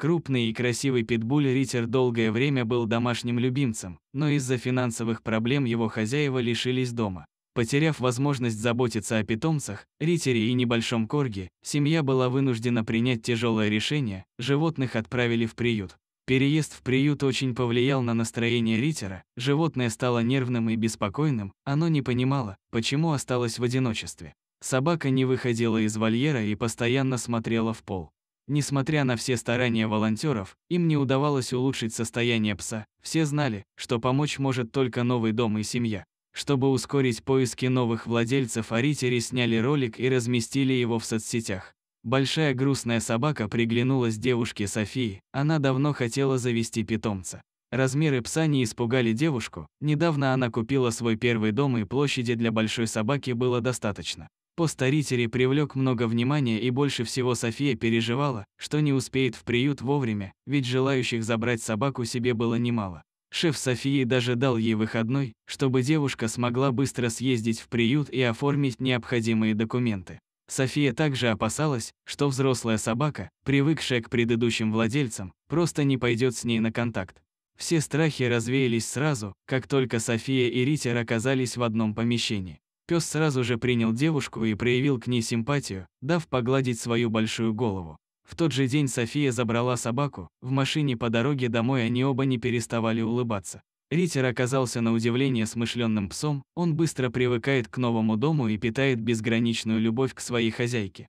Крупный и красивый питбуль Ритер долгое время был домашним любимцем, но из-за финансовых проблем его хозяева лишились дома. Потеряв возможность заботиться о питомцах, Ритере и небольшом корге, семья была вынуждена принять тяжелое решение, животных отправили в приют. Переезд в приют очень повлиял на настроение Ритера, животное стало нервным и беспокойным, оно не понимало, почему осталось в одиночестве. Собака не выходила из вольера и постоянно смотрела в пол. Несмотря на все старания волонтеров, им не удавалось улучшить состояние пса. Все знали, что помочь может только новый дом и семья. Чтобы ускорить поиски новых владельцев, аритери сняли ролик и разместили его в соцсетях. Большая грустная собака приглянулась девушке Софии, она давно хотела завести питомца. Размеры пса не испугали девушку, недавно она купила свой первый дом и площади для большой собаки было достаточно. Пост о Рите привлек много внимания и больше всего София переживала, что не успеет в приют вовремя, ведь желающих забрать собаку себе было немало. Шеф Софии даже дал ей выходной, чтобы девушка смогла быстро съездить в приют и оформить необходимые документы. София также опасалась, что взрослая собака, привыкшая к предыдущим владельцам, просто не пойдет с ней на контакт. Все страхи развеялись сразу, как только София и Ритер оказались в одном помещении. Пес сразу же принял девушку и проявил к ней симпатию, дав погладить свою большую голову. В тот же день София забрала собаку, в машине по дороге домой они оба не переставали улыбаться. Ритер оказался на удивление смышленным псом, он быстро привыкает к новому дому и питает безграничную любовь к своей хозяйке.